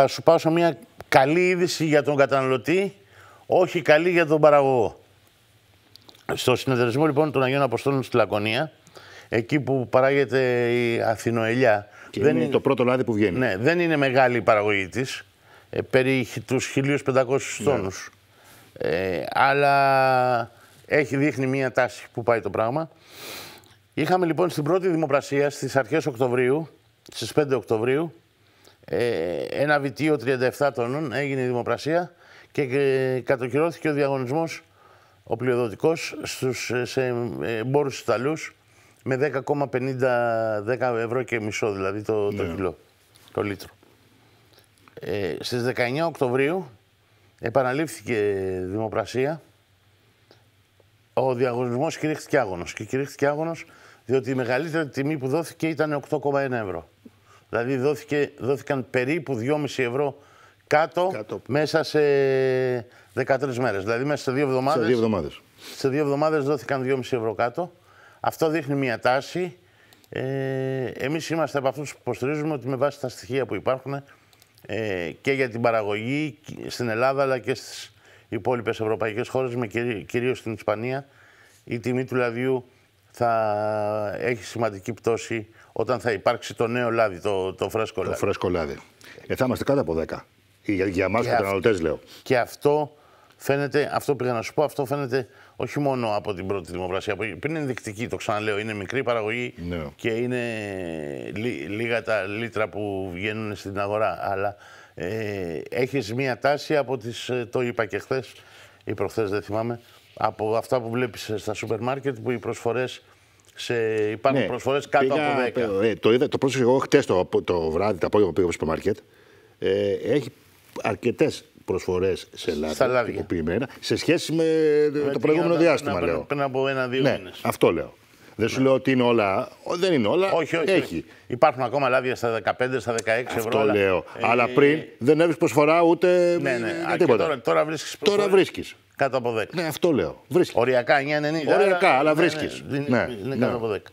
θα σου πάω μια καλή είδηση για τον καταναλωτή, όχι καλή για τον παραγωγό. Στο συνεδρισμό λοιπόν των Αγίων Αποστόλων στη Λακωνία, εκεί που παράγεται η Αθηνοελιά. δεν είναι, το πρώτο λάδι που βγαίνει. Ναι, δεν είναι μεγάλη η παραγωγή της, ε, περί του 1500 τόνους. Ε, αλλά έχει δείχνει μία τάση που πάει το πράγμα. Είχαμε λοιπόν στην πρώτη δημοπρασία στις αρχές Οκτωβρίου, στις 5 Οκτωβρίου, ε, ένα βιτίο 37 τόνων, έγινε η δημοπρασία και ε, κατοχυρώθηκε ο διαγωνισμός ο πλειοδοτικός στους, ε, σε εμπόρους Ιταλούς με 10,50 10 ευρώ και μισό δηλαδή το, το ναι. κιλό, το λίτρο. Ε, στις 19 Οκτωβρίου επαναλήφθηκε δημοπρασία. Ο διαγωνισμός κηρύχθηκε άγωνος και κηρύχθηκε άγωνος διότι η μεγαλύτερη τιμή που δόθηκε ήταν 8,1 ευρώ. Δηλαδή δόθηκε, δόθηκαν περίπου 2,5 ευρώ κάτω, μέσα σε 13 μέρες. Δηλαδή μέσα σε δύο εβδομάδες. Σε δύο εβδομάδες. Σε δύο εβδομάδες δόθηκαν 2,5 ευρώ κάτω. Αυτό δείχνει μια τάση. Ε, εμείς είμαστε από αυτούς που υποστηρίζουμε ότι με βάση τα στοιχεία που υπάρχουν ε, και για την παραγωγή στην Ελλάδα αλλά και στις υπόλοιπες ευρωπαϊκές χώρες, με κυρίως στην Ισπανία, η τιμή του λαδιού θα έχει σημαντική πτώση όταν θα υπάρξει το νέο λάδι, το, το φρέσκο λάδι. Το φρέσκο λάδι. Ε, θα είμαστε κάτω από 10. Για, για εμά καταναλωτέ, λέω. Και αυτό φαίνεται, αυτό πήγα να σου πω, αυτό φαίνεται όχι μόνο από την πρώτη δημοπρασία. Πριν είναι ενδεικτική, το ξαναλέω, είναι μικρή παραγωγή ναι. και είναι λίγα τα λίτρα που βγαίνουν στην αγορά. Αλλά ε, έχεις μία τάση από τις ε, το είπα και χθες ή προχθές, δεν θυμάμαι, από αυτά που βλέπεις στα σούπερ μάρκετ που οι προσφορές σε, υπάρχουν ναι, προσφορές κάτω πήγα, από 10. Ε, ε, το είδα, το εγώ χτες το, το βράδυ, το απόγευμα πήγα στο μάρκετ. Ε, έχει αρκετές προσφορές σε λάδι τυποποιημένα σε σχέση με, με το προηγούμενο να, διάστημα, να, λέω. Πριν από ένα-δύο ναι, μήνες. Αυτό λέω. Δεν ναι. σου λέω ότι είναι όλα. Δεν είναι όλα. Όχι, όχι. Έχει. Υπάρχουν ακόμα λάδια στα 15, στα 16 Αυτό ευρώ. Αυτό λέω. Ε, Αλλά πριν δεν έβρισκες προσφορά ούτε ναι, ναι. τίποτα. Και τώρα, τώρα βρίσκεις. Τώρα βρίσκεις κάτω από 10. Ναι, αυτό λέω. Βρίσκεις. Οριακά 9,90. Οριακά, αλλά, βρίσκει. Ναι, ναι, ναι, είναι, ναι, κάτω ναι. από 10.